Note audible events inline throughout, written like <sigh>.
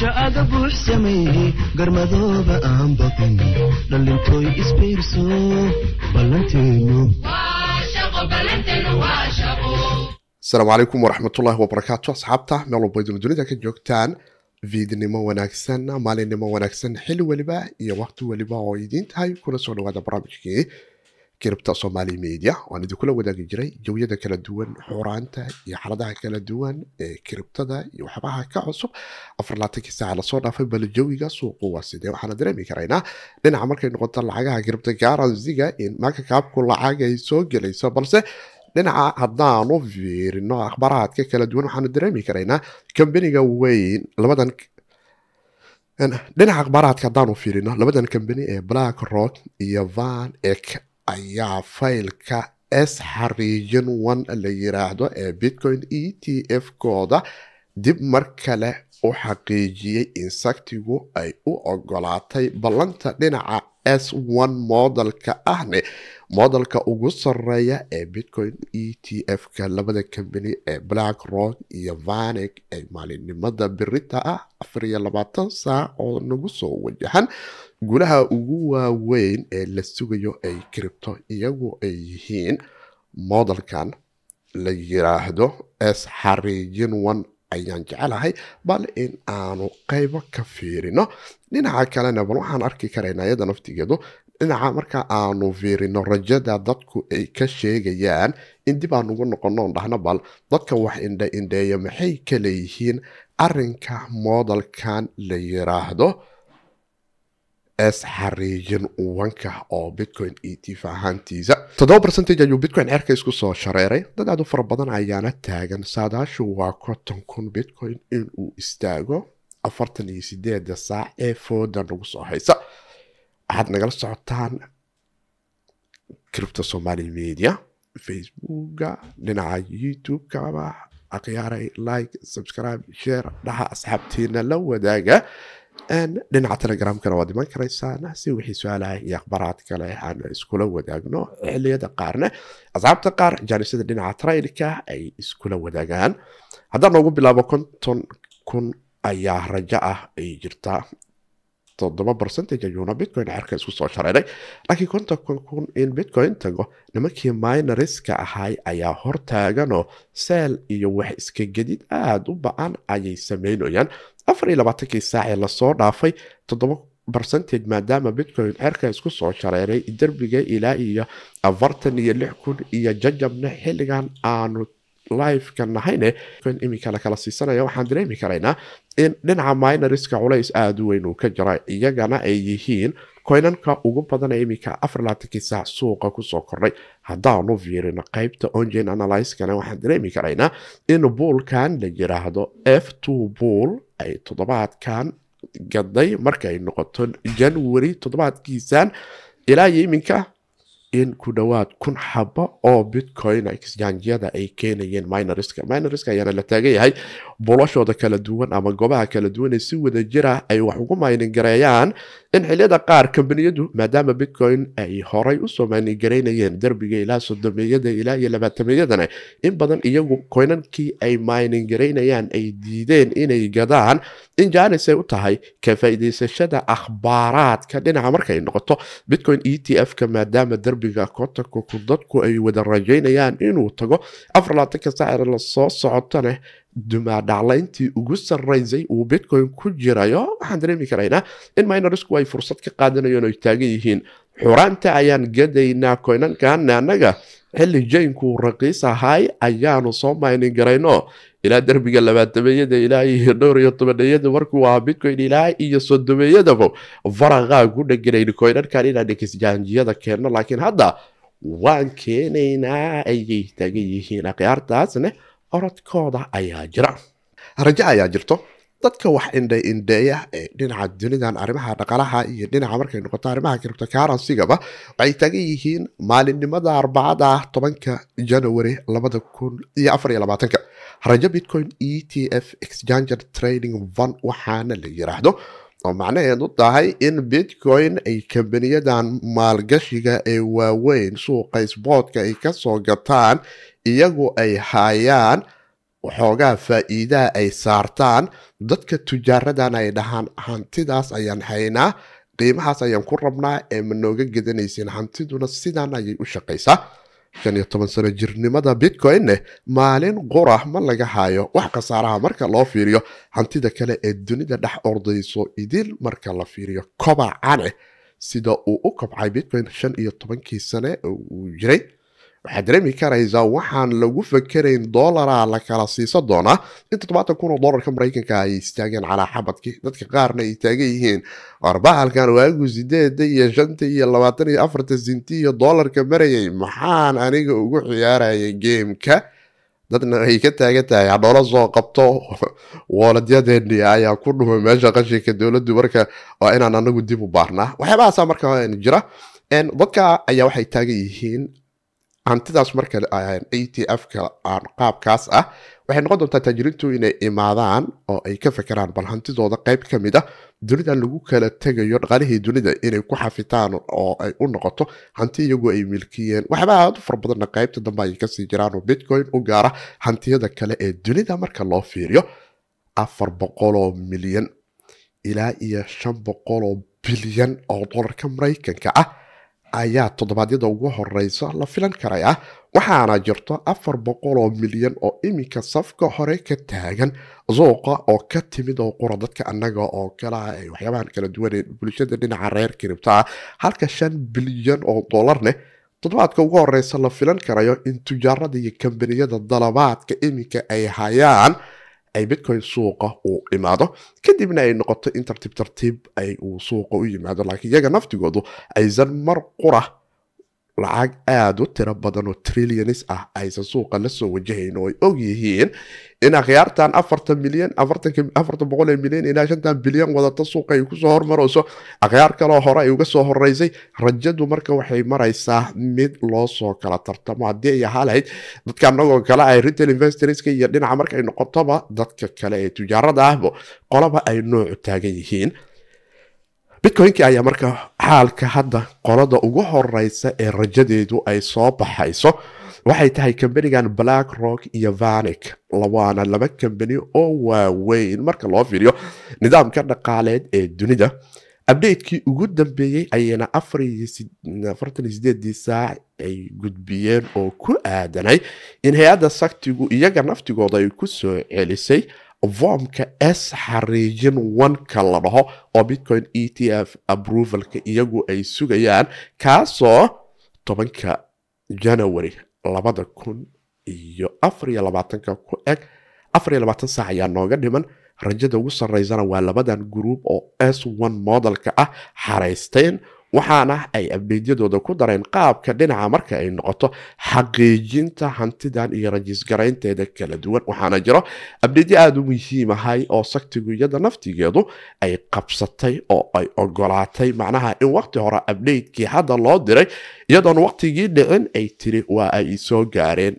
shaaga buux sameeyey garmadooba aan baqin dhalintooy isbayrso ballanteenoasalaamu calaykum waraxmatullaahi wabarakaatu asxaabta meel walbayduna dunida ka joogtaan viidnimo wanaagsan maalinimo wanaagsan xilli weliba iyo waqti weliba oo idiin tahay kuna soo dhawaada barnaamijkii kiribta somaali media waan idinkula wadaagi jiray jawyada kala duwan xuraanta iyo xaladaha kala duwan ee kiribtada iyo waxyaabaha ka cusub afarlaatankii saaca lasoo dhaafay bal jawiga suuqu waa sidee waxaana dareemi karaynaa dhinaca markay noqoto lacagaha kiribta garansiga in maanka kaabku lacag ay soo gelayso balse dhinaca haddaanu fiirino akhbaarahaadka kala duwan waxaanu dareemi karaynaa kambaniga weyn labadan dhinaca akhbaarahaadka haddaanu fiirino labadan kambani ee black rock iyo van ek ayaa faylka s xariijin one la yiraahdo ee bitcoin e t f kooda dib mar kale u xaqiijiyey in sagtigu ay u ogolaatay ballanta dhinaca s one modelka ahne modelka ugu sareeya ee bitcoin e t f-ka labada kambani ee black rock iyo vanek ee maalinimada berita ah afar iyo labaatan saac oo nagu soo wajahan gulaha ugu waaweyn ee la sugayo ay cripto iyagu ay yihiin modelkan la yiraahdo s xariijin one ayaan jecelahay bal in aanu qeybo ka fiirino dhinaca kalena bal waxaan arki karaynaa iyada naftigeedu dhinaca marka aanu fiirino rajada dadku ay ka sheegayaan in dib aan ugu noqonoon dhahno bal dadka wax indha-indheeya maxay ka leeyihiin arinka moodalkan la yiraahdo xariijin uwanka oo bitcoin etif ahaantiisa toddoba bercentage ayuu bitcoin ceerka isku soo shareeray dad aad u fara badan ayaana taagan saadaashu waa konton kun bitcoin inuu istaago afartan iyo sideeda saac ee foodan lagu soo haysa waxaad nagala socotaan cripto somali media facebooka dhinaca youtube akyaaray like subscribe share dhaha asxaabtiina la wadaaga dhinaca telegramkana waad iman karaysaan si wixii su-aalaha iyo akhbaaraad kale aan iskula wadaagno xiliyada qaarna asxaabta qaar jaanisada dhinaca trailka ay iskula wadaagaan haddaan noogu bilaabo konton kun ayaa rajo ah ay jirtaa todoba barcentage ayuuna bitcoin cerka isku soo shareeray laakiin konta kun in bitcoin tago nimankii minariska ahay ayaa hortaaganoo seel iyo wax iska gedid aada u ba-an ayay sameynayaan afar iyo labaatankii saacee lasoo dhaafay toddoba barcentage maadaama bitcoin cerka isku soo shareeray derbiga ilaa iyo afartan iyo lix kun iyo jajabna xilligan aanu live nahayne iminka lakala siisanaya waxaan dareemi karaynaa in dhinaca minariska culays aada u weyn uu ka jira iyagana ay yihiin koynanka ugu badanee iminka afarlaatanki saac suuqa kusoo kordhay haddaanu fiirino qeybta ongen analyskana waxaan dareemi karaynaa in buulkan la yiraahdo f two buul ay toddobaadkan gaday markay noqoto janwari toddobaadkiisan ilaa iyo iminka in ku dhowaad kun xaba oo bitcoin exchangeyada ay keenayeen minoriska minoriska ayaana la taagan yahay bulashooda kala duwan ama goobaha kala duwan ee si wada jira ay wax ugu mayningareeyaan in xiliyada qaar kambaniyadu maadaama bitcoin ay horay usoo maynin mayningareynayeen derbiga ilaa sodomeyada ilaa iyo labaatameyadana in badan iyagu koynankii ay mayningareynayaan ay diideen inay gadaan in jaanisay u tahay ka faa'iidaysashada akhbaaraadka dhinaca markay noqoto bitcoin e t f-ka maadaama derbiga kontanka dadku ay wada rajaynayaan inuu tago afar laatanka saac lasoo socotoneh dumaadhaclayntii ugu sarraysay uu bitcoin ku jirayo waxaan dareemi karaynaa in minorsku ay fursad ka qaadanayoon ay taagan yihiin xuraanta ayaan gadaynaa koynankan annaga xilli jaynkuu raqiis ahaay ayaanu soo maynin garayno ilaa derbiga labaatameeyada ilaa iyo dhowr iyo tobaneeyada markuu ahaa bitcoin ilaa iyo sodomeeyadaba faraqaa ku dheganayn koynankan inaan dhekisjaanjiyada keenno laakiin hadda waan keenaynaa ayay taagan yihiin akhyaartaasne orodkooda ayaa jira rajo ayaa jirto dadka wax indhay indheeya ee dhinaca dunidan arrimaha dhaqalaha iyo dhinaca markay noqoto arrimaha kiribtokaaransigaba waxay tagan yihiin maalinimada arbacada tobanka janawari labada kun iyo afar iyo labaatanka rajo bitcoin e t f exchanger training van waxaana la yiraahdo oo macnaheedu tahay in bitcoin ay kambaniyadan maalgashiga ee waaweyn suuqa isboodka ay kasoo gataan iyagu ay haayaan waxoogaa faa'iidaa ay saartaan dadka tujaaradan ay dhahaan hantidaas ayaan haynaa qiimahaas ayaan ku rabnaa ee ma nooga gedanaysin hantiduna sidaan ayay u shaqaysaa shan iyo toban sano jirnimada bitcoinne eh, maalin qura ma laga haayo wax khasaaraha marka loo fiiriyo hantida kale ee dunida dhex ordayso idil marka la fiiriyo kobacane sida uu u kobcay bitcoin shan iyo tobankii sane uu jiray waxaad dareemi karaysaa waxaan lagu fekerayn dolaraa la kala siisan doonaa inta todobaatan kun oo dolarka maraykanka ay istaageen calaa xabadkii dadka qaarna ay taagan yihiin warbahalkan waagu sideeda iyo shanta iyo labaatan iyo afarta sinti iyo dolarka marayay maxaan aniga ugu ciyaaraya geemka dadna ay ka taagan tahay hadhoolo soo qabto <laughs> wooladyadeeni ayaa ku dhuma meesha qashinka dowladdu marka waa inaan anagu dib u baarnaa waxyaabahaasa markaa jira dadka ayaa waxay taagan yihiin hantidaas marka a t f-ka aan qaabkaas ah waxay noqon doontaa taajiriintu inay imaadaan oo ay ka fekeraan bal hantidooda qayb ka mid ah dunida lagu kala tegayo dhaqaalihii dunida inay ku xafitaan oo ay u noqoto hanti iyagu ay milkiyeen waxyaaba aad u fara qaybta dambe ayay kasii jiraan oo bitcoin u gaara hantiyada kale ee dunida marka loo fiiriyo afar boqoloo milyan ilaa iyo shan boqoloo bilyan oo dolarka maraykanka ah ayaa toddobaadyada ugu horeysa la filan karaya ah. waxaana jirto afar boqol oo milyan oo iminka safka hore ka taagan suuqa oo ka timid oo qura dadka annaga oo kalaa ay waxyaabahan kala duwaneen bulshada dhinaca reer kiribtaa ah. halka shan bilyan oo dolarneh toddobaadka ugu horeysa la filan karayo in tujaarada iyo kambaniyada dalabaadka iminka ay hayaan ay bitcoin suuqa uu imaado kadibna ay noqoto in tartiib tartiib ay uu suuqa u yimaado laakiin iyaga naftigoodu aysan mar qura lacag aada u tiro badan oo trillions ah aysan suuqa la soo wajahayn oo ay og yihiin in akhyaartan afartan milyan afartan boqol milyan ilaa shantan bilyan wadata suuqa ay kusoo hormarayso akhyaar kaleo hore ay uga soo horeysay rajadu marka waxay maraysaa mid loosoo kala tartamo haddii ay ahaa dadka anagoo kale ay ah, retail investorska iyo dhinaca markay noqotoba dadka kale ee tujaarada ahba qolaba ay noocu taagan yihiin bitcoin ayaa marka xaalka hadda qolada ugu horeysa ee rajadeedu ay soo baxayso waxay tahay kambanigan black rock iyo vanic lawaana laba kambani oo waaweyn marka loo fiiriyo nidaamka dhaqaaleed ee dunida abdeytkii ugu dambeeyey ayayna afartaniosideedii saac ay gudbiyeen oo ku aadanay in hay-adda saktigu iyaga naftigooda ay ku soo celisay foomka s xariijin oneka la dhaho oo bitcoin e t f approvalka iyagu ay sugayaan kaasoo tobanka janawari labada kun iyo afariyo labaatanka ku eg afariyo labaatan saac ayaa nooga dhiman rajada ugu sarreysana waa labadan gruub oo s one modelka ah xaraysteen waxaana ay abdeydyadooda ku dareen qaabka dhinaca marka ay noqoto xaqiijinta hantidan iyo rajiisgaraynteeda kala duwan waxaana jiro abdeydyo aada u muhiim ahay oo saktiguyada naftigeedu ay qabsatay oo ay ogolaatay macnaha in waqti hore abdeydkii hadda loo diray iyadoon waqtigii dhicin ay tiri waa ay soo gaareen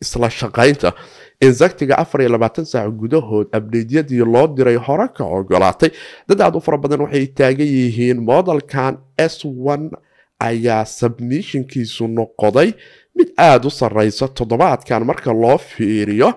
isla shaqaynta in saktiga afar iyo labaatan saac gudahood abdeydyadii loo diray hore ka ogolaatay dad aad u fara badan waxay taagan yihiin modelkan s one ayaa submishinkiisu noqoday mid aada u sareysa toddobaadkan marka loo fiiriyo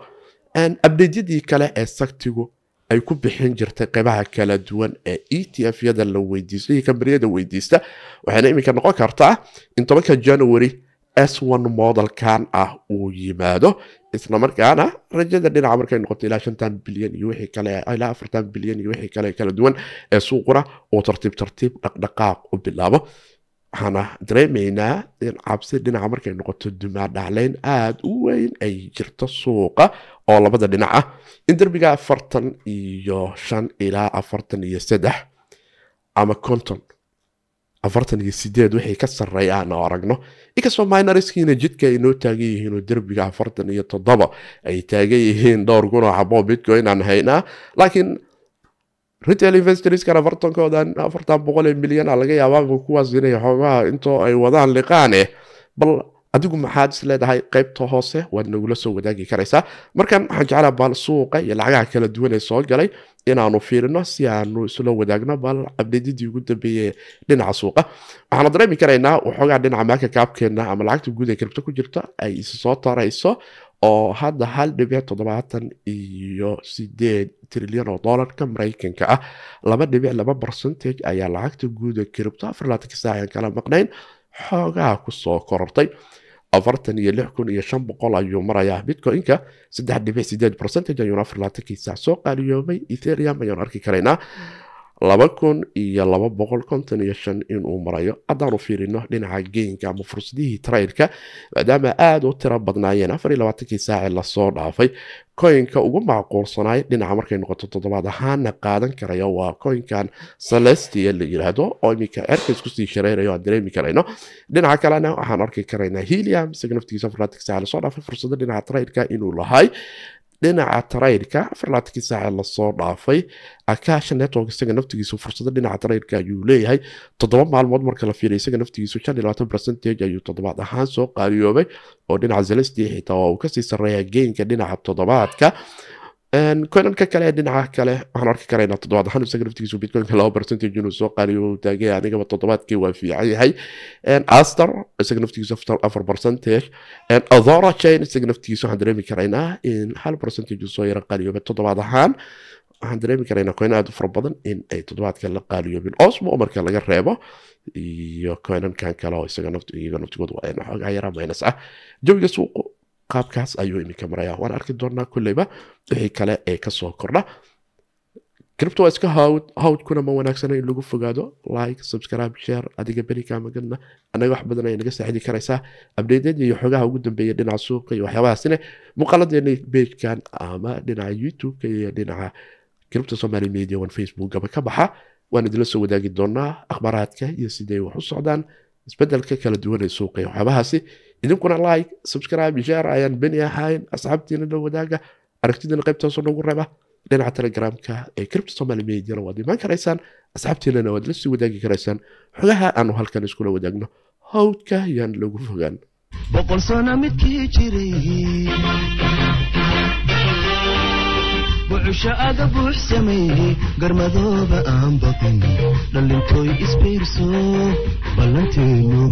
abdeydyadii kale ee saktigu ay ku bixin jirtay qeybaha kala duwan ee e t f yada la weydiisto iyo kambariyada weydiista waxayna iminka noqon kartaa in tobanka january s one modelkan ah uu yimaado isla markaana rajada dhinaca markay noqoto ilaa shantan bilyan iyo wixii kale ilaa afartan bilyan iyo wixii kale kala duwan ee suuquna uu tartiib tartiib dhaqdhaqaaq u bilaabo waxaana dareemaynaa in cabsi dhinaca markay noqoto dumaadhacleyn aada u weyn ay jirto suuqa oo labada dhinac ah in derbiga afartan iyo shan ilaa afartan iyo saddex ama konton afartan iyo sideed wixii ka sarreeya oo aragno inkastoo minorskiina jidka ay noo taagan yihiin oo derbiga afartan iyo toddoba ay taagan yihiin dhowr kun oo xabo bitcoin aan haynaa laakiin retail investorskan afartankoodan afartan boqol ee milyan a ah laga yaabaa kuwaas inay xoogaha intoo ay wadaan liqaane bal adigu maxaad is leedahay qaybta hoose waad nagula soo wadaagi karaysaa markan waxaan jeclaa bal suuqa iyo lacagaha kala duwanee soo galay inaanu fiirino si aanu isla wadaagno bal abdadidii ugu dambeeye dhinaca suuqa waxaana dareemi karaynaa waxoogaa dhinaca maaka kaabkeenna ama lacagta guud ee kribto ku jirta ay isi tarayso oo hadda hal dhibic toddobaatan iyo sideed trilyan oo doolarka maraykanka ah laba dhibic laba barcentage ayaa lacagta guud ee kribto afar laatan kala maqnayn xoogaha kusoo korortay afartan iyo lix kun iyo shan boqol ayuu marayaa bitcoinka saddex dhibic sideed percentage ayuun afar soo qaaliyoobay etherium ayaan arki karaynaa laba kun iyo laba boqol konton iyo shan inuu marayo haddaanu fiirino dhinaca geynka ama fursadihii trailka maadaama aada u tiro badnaayeen afariyo labaatankii saaci lasoo dhaafay koyinka ugu macquulsanaay dhinaca markay noqoto toddobaad ahaana qaadan karaya waa koyinkan celestia la yiraahdo oo iminka cerka isku sii shareyraya aan dareemi karayno dhinaca kalena waxaan arki karaynaa helium isaga naftigiisa afarlaatanka saaci lasoo dhaafay fursado dhinaca trailka inuu lahay dhinaca tarayrka farlaatankii saace lasoo dhaafay akasha network isaga naftigiisu fursado dhinaca tarayrka ayuu leeyahay toddoba maalmood marka la fiiriya isaga naftigiisu shan iyo labaatan percentage ayuu toddobaad ahaan soo qaaliyoobay oo dhinaca zelestia xitaa waa uu kasii sarreeya geynka dhinaca toddobaadka coinanka kale dhinaca ah kale waxaan arki karanaa toddobaad ahaan isaga naftigiisu bitcoinka laba percentage inuu soo qaaliyo uu anigaba toddobaadkii waa fiican yahay aster isaga naftigiisu afar percentage athora chain isaga naftigiisu waxaan dareemi karaynaa in hal percentage soo yara qaaliyoobay toddobaad ahaan waxaan dareemi karaynaa coin aada u fara badan in ay toddobaadka la qaaliyoobin osmo marka laga reebo iyo coinankan kale oo isaga naftigoodu waa in yara minus ah jawiga suuqu qaabkaas ayuu iminka maraya waan arki doonaa kulleyba wixii kale ee kasoo kordha kribto waa iska hawd hawdkuna ma wanaagsana in lagu fogaado like subscribe share adiga berikaa magadna annaga wax badan ay naga saaxidi karaysaa abdeydeed iyo xogaha ugu dambeeya dhinaca suuqa iyo waxyaabahaasine muuqaaladeena beejkan ama dhinaca youtube-ka iyo dhinaca kribto somaali media on facebook ka baxa waan idinla soo wadaagi doonaa akhbaaraadka iyo siday wax u socdaan isbedelka kala duwan ee suuqa waxyaabahaasi idinkuna like subscribe share ayaan beni ahayn asxaabtiina la wadaaga aragtidiina qaybtaasoo nagu reeba dhinaca telegramka ee cripto somaly mediana waad imaan karaysaan asxaabtiinana waad la sii wadaagi karaysaan xogaha aanu halkan iskula wadaagno hawdka yaan lagu fogaan boqol sano midkii jiray cusho aga buuxsamayey garmadooba aan baqin dhallintooy isbiirso ballanteenu